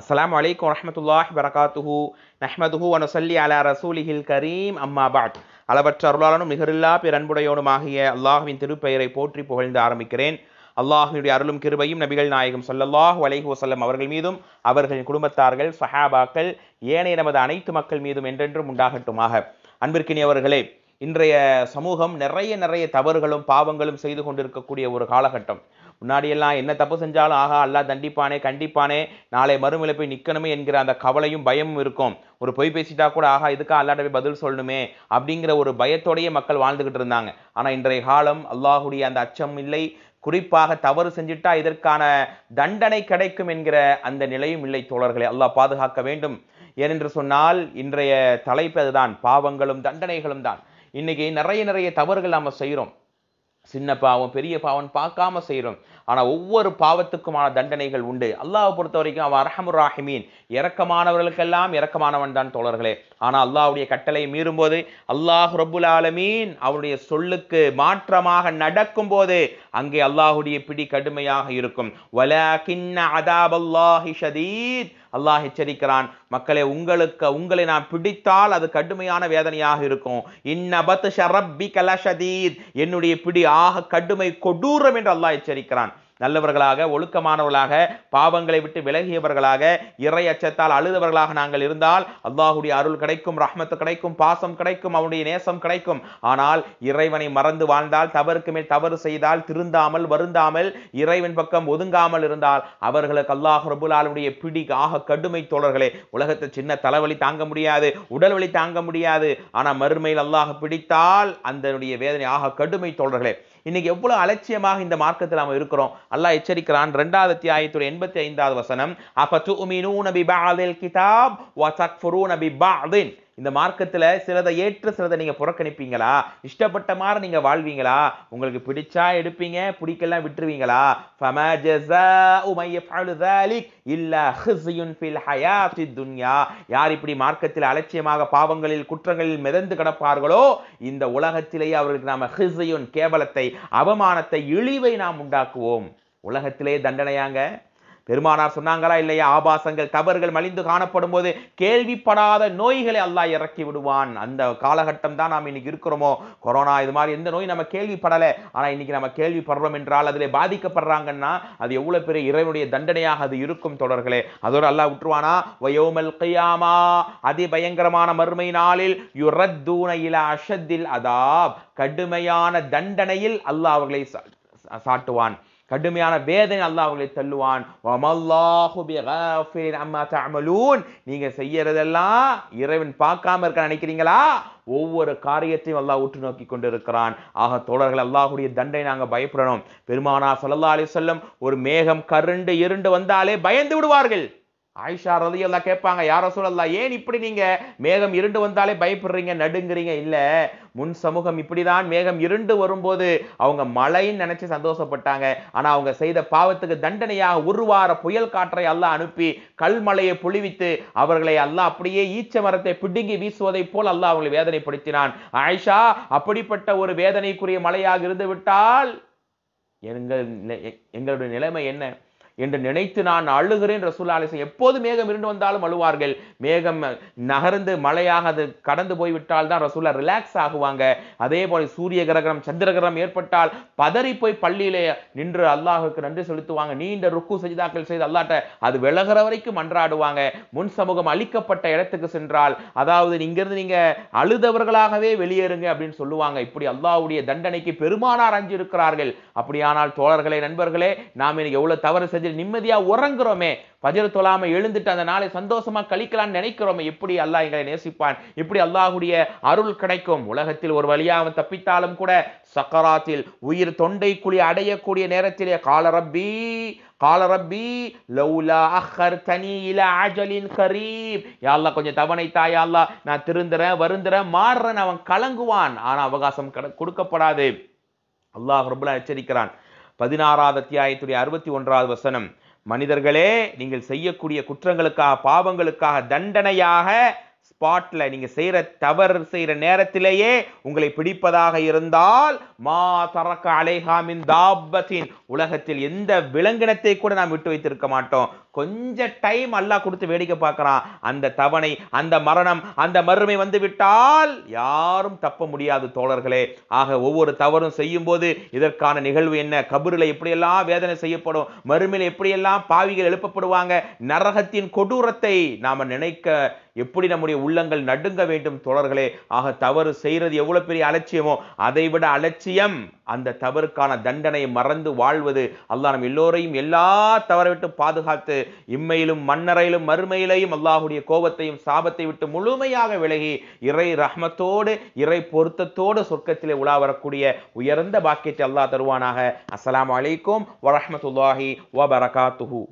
அஸ்லாம் வலைக்கம் வரமத்துல்லாஹ் வரகாத்துஹு நஹ்மதுஹு அனுசல்லி அலா ரசூலிஹில் கரீம் அம்மா பாட் அளவற்ற அருளாளனும் மிகரில்லா பிறன்புடையோனுமாகிய அல்லாஹுவின் திருப்பெயரை போற்றி புகழ்ந்து ஆரம்பிக்கிறேன் அல்லாஹினுடைய அருளும் கிருபையும் நபிகள் நாயகம் சொல்லல்லாஹ் வலைஹு வசல்லம் அவர்கள் மீதும் அவர்களின் குடும்பத்தார்கள் சஹாபாக்கள் ஏனைய நமது அனைத்து மக்கள் மீதும் என்றென்றும் உண்டாகட்டுமாக அன்பிற்கினியவர்களே இன்றைய சமூகம் நிறைய நிறைய தவறுகளும் பாவங்களும் செய்து கொண்டிருக்கக்கூடிய ஒரு காலகட்டம் முன்னாடியெல்லாம் என்ன தப்பு செஞ்சாலும் ஆகா அல்லா தண்டிப்பானே கண்டிப்பானே நாளை மறுமையில் போய் நிற்கணுமே என்கிற அந்த கவலையும் பயமும் இருக்கும் ஒரு பொய் பேசிட்டா கூட ஆகா இதுக்காக அல்லாட்ட போய் பதில் சொல்லணுமே அப்படிங்கிற ஒரு பயத்தோடையே மக்கள் வாழ்ந்துகிட்டு இருந்தாங்க ஆனால் இன்றைய காலம் அல்லாஹுடைய அந்த அச்சம் இல்லை குறிப்பாக தவறு செஞ்சுட்டா இதற்கான தண்டனை கிடைக்கும் என்கிற அந்த நிலையும் இல்லை தோழர்களை அல்லாஹ் பாதுகாக்க வேண்டும் ஏனென்று சொன்னால் இன்றைய தலைப்பு அதுதான் பாவங்களும் தண்டனைகளும் தான் இன்னைக்கு நிறைய நிறைய தவறுகள் நாம் செய்கிறோம் சின்ன பாவம் பெரிய பாவம் பார்க்காம செய்கிறோம் ஆனால் ஒவ்வொரு பாவத்துக்குமான தண்டனைகள் உண்டு அல்லாவை பொறுத்த வரைக்கும் அவன் அரஹமுர் ராஹிமீன் இறக்கமானவர்களுக்கெல்லாம் இறக்கமானவன் தான் தோழர்களே ஆனால் அல்லாவுடைய கட்டளையை மீறும்போது அல்லாஹ் ரபுல் ஆலமீன் அவருடைய சொல்லுக்கு மாற்றமாக நடக்கும் போது அங்கே அல்லாஹுடைய பிடி கடுமையாக இருக்கும் அல்லாஹ் எச்சரிக்கிறான் மக்களே உங்களுக்கு உங்களை நான் பிடித்தால் அது கடுமையான வேதனையாக இருக்கும் இன்னபத் என்னுடைய பிடி ஆக கடுமை கொடூரம் என்று அல்லாஹ் எச்சரிக்கிறான் நல்லவர்களாக ஒழுக்கமானவர்களாக பாவங்களை விட்டு விலகியவர்களாக இறை அச்சத்தால் அழுதவர்களாக நாங்கள் இருந்தால் அல்லாஹுடைய அருள் கிடைக்கும் ரஹ்மத்து கிடைக்கும் பாசம் கிடைக்கும் அவனுடைய நேசம் கிடைக்கும் ஆனால் இறைவனை மறந்து வாழ்ந்தால் தவறுக்கு மேல் தவறு செய்தால் திருந்தாமல் வருந்தாமல் இறைவன் பக்கம் ஒதுங்காமல் இருந்தால் அவர்களுக்கு அல்லாஹ் ரபுல்லாலுடைய பிடி ஆக கடுமை தோழர்களே உலகத்தை சின்ன தலைவலி தாங்க முடியாது உடல் வலி தாங்க முடியாது ஆனால் மறுமையில் அல்லாஹ் பிடித்தால் அந்த வேதனை ஆக கடுமை தோழர்களே இன்னைக்கு எவ்வளவு அலட்சியமாக இந்த மார்க்கத்தில் நாம் இருக்கிறோம் அல்லா எச்சரிக்கிறான் ரெண்டாவது அத்தியாயத்துடைய எண்பத்தி ஐந்தாவது வசனம் அப்ப துமினூ நபி பாதில் கிதாப் வசக் தக்ஃபுரூ நபி பாதின் இந்த மார்க்கத்தில் சிலதை ஏற்று சிலதை நீங்கள் புறக்கணிப்பீங்களா இஷ்டப்பட்ட மாதிரி நீங்கள் வாழ்வீங்களா உங்களுக்கு பிடிச்சா எடுப்பீங்க பிடிக்கலாம் விட்டுருவீங்களா யார் இப்படி மார்க்கத்தில் அலட்சியமாக பாவங்களில் குற்றங்களில் மிதந்து கிடப்பார்களோ இந்த உலகத்திலேயே அவர்களுக்கு நாம ஹிசையுன் கேவலத்தை அவமானத்தை இழிவை நாம் உண்டாக்குவோம் உலகத்திலே தண்டனையாங்க பெருமானார் சொன்னாங்களா இல்லையா ஆபாசங்கள் தவறுகள் மலிந்து காணப்படும் போது கேள்விப்படாத நோய்களை அல்லாஹ் இறக்கி விடுவான் அந்த காலகட்டம் தான் நாம் இன்னைக்கு இருக்கிறோமோ கொரோனா இது மாதிரி எந்த நோய் நம்ம கேள்விப்படலை ஆனால் இன்னைக்கு நம்ம கேள்விப்படுறோம் என்றால் அதில் பாதிக்கப்படுறாங்கன்னா அது எவ்வளோ பெரிய இறைவனுடைய தண்டனையாக அது இருக்கும் தொடர்களே அதோடு அல்லாஹ் விட்டுருவானா வயோமல் கையாமா அதி பயங்கரமான மறுமை நாளில் யுரத்தூன அஷத்தில் அதாப் கடுமையான தண்டனையில் அல்லாஹ் அவர்களை சாட்டுவான் கடுமையான வேதனை அல்லாஹ் அவங்களை தள்ளுவான் நீங்க செய்யறதெல்லாம் இறைவன் பார்க்காம இருக்க நினைக்கிறீங்களா ஒவ்வொரு காரியத்தையும் அல்லாஹ் உற்று நோக்கி கொண்டிருக்கிறான் ஆக தோழர்கள் அல்லாஹுடைய தண்டனை நாங்கள் பயப்படணும் பெருமானா சொல்லல்லா அலி சொல்லம் ஒரு மேகம் கருண்டு இருண்டு வந்தாலே பயந்து விடுவார்கள் ஆயிஷா ரதி எல்லாம் கேட்பாங்க யார சூழல்லாம் ஏன் இப்படி நீங்க மேகம் இருண்டு வந்தாலே பயப்படுறீங்க நடுங்கிறீங்க இல்ல முன் சமூகம் இப்படிதான் மேகம் இருண்டு வரும்போது அவங்க மழைன்னு நினைச்சு சந்தோஷப்பட்டாங்க ஆனா அவங்க செய்த பாவத்துக்கு தண்டனையாக ஒரு வார புயல் காற்றை அல்லாஹ் அனுப்பி கல்மலையை புழிவித்து அவர்களை அல்லாஹ் அப்படியே ஈச்ச மரத்தை பிடுங்கி வீசுவதை போல் அல்லாஹ் அவங்களை வேதனைப்படுத்தினான் ஆயிஷா அப்படிப்பட்ட ஒரு வேதனைக்குரிய மலையாக இருந்து விட்டால் எங்கள் எங்களுடைய நிலைமை என்ன என்று நினைத்து நான் அழுகிறேன் ரசூல்லா அலிஸ்லாம் எப்போது மேகம் இருந்து வந்தாலும் அழுவார்கள் மேகம் நகர்ந்து மழையாக அது கடந்து போய்விட்டால் தான் ரசூல்லா ரிலாக்ஸ் ஆகுவாங்க அதே போல சூரிய கிரகணம் சந்திர கிரகணம் ஏற்பட்டால் பதறி போய் பள்ளியிலே நின்று அல்லாஹுக்கு நன்றி செலுத்துவாங்க நீண்ட ருக்கு சஜிதாக்கள் செய்து அல்லாட்ட அது விலகிற வரைக்கும் மன்றாடுவாங்க முன் சமூகம் அளிக்கப்பட்ட இடத்துக்கு சென்றால் அதாவது இங்கிருந்து நீங்க அழுதவர்களாகவே வெளியேறுங்க அப்படின்னு சொல்லுவாங்க இப்படி அல்லாவுடைய தண்டனைக்கு பெருமானார் அஞ்சு இருக்கிறார்கள் அப்படியானால் தோழர்களே நண்பர்களே நாம் இன்னைக்கு எவ்வளவு தவறு செஞ்சு கொஞ்சம் நிம்மதியாக உறங்குறோமே பஜர் தொழாமல் எழுந்துட்டு அந்த நாளை சந்தோஷமாக கழிக்கலாம்னு நினைக்கிறோமே எப்படி அல்லாஹ் எங்களை நேசிப்பான் எப்படி அல்லாஹுடைய அருள் கிடைக்கும் உலகத்தில் ஒரு வழியாக அவன் தப்பித்தாலும் கூட சக்கராத்தில் உயிர் தொண்டை குழி அடையக்கூடிய நேரத்திலே காலரப்பி காலரப்பி லௌலா அஹர் தனி இல ஆஜலின் கரீப் யாழ்லா கொஞ்சம் தவணை தாயாள்லா நான் திருந்துறேன் வருந்துறேன் மாறுறேன் அவன் கலங்குவான் ஆனா அவகாசம் கொடுக்கப்படாது அல்லாஹ் ரொம்ப எச்சரிக்கிறான் பதினாறாவது அத்தியாயத்துடைய அறுபத்தி ஒன்றாவது வசனம் மனிதர்களே நீங்கள் செய்யக்கூடிய குற்றங்களுக்காக பாவங்களுக்காக தண்டனையாக ஸ்பாட்டில் நீங்கள் செய்கிற தவறு செய்கிற நேரத்திலேயே உங்களை பிடிப்பதாக இருந்தால் மா தரக்க அலைகாமின் தாபத்தின் உலகத்தில் எந்த விலங்கினத்தை கூட நாம் விட்டு வைத்திருக்க மாட்டோம் கொஞ்சம் டைம் அல்லாஹ் கொடுத்து வேடிக்கை பார்க்குறான் அந்த தவணை அந்த மரணம் அந்த மறுமை வந்து விட்டால் யாரும் தப்ப முடியாது தோழர்களே ஆக ஒவ்வொரு தவறும் செய்யும் போது இதற்கான நிகழ்வு என்ன கபூரில் எப்படியெல்லாம் வேதனை செய்யப்படும் மறுமையில் எப்படியெல்லாம் பாவிகள் எழுப்பப்படுவாங்க நரகத்தின் கொடூரத்தை நாம் நினைக்க எப்படி நம்முடைய உள்ளங்கள் நடுங்க வேண்டும் தோழர்களே ஆக தவறு செய்கிறது எவ்வளோ பெரிய அலட்சியமோ அதை விட அலட்சியம் அந்த தவறுக்கான தண்டனை மறந்து வாழ்வது அல்லாஹ் நம் எல்லோரையும் எல்லா தவறை விட்டு பாதுகாத்து இம்மையிலும் மன்னரையிலும் மறுமையிலையும் அல்லாஹுடைய கோபத்தையும் சாபத்தை விட்டு முழுமையாக விலகி இறை ரஹ்மத்தோடு இறை பொருத்தத்தோடு சொர்க்கத்திலே உலா வரக்கூடிய உயர்ந்த பாக்கியத்தை அல்லாஹ் தருவானாக அஸ்லாம் வலைக்கும் வரமத்துல்லாஹி வபரகாத்துஹூ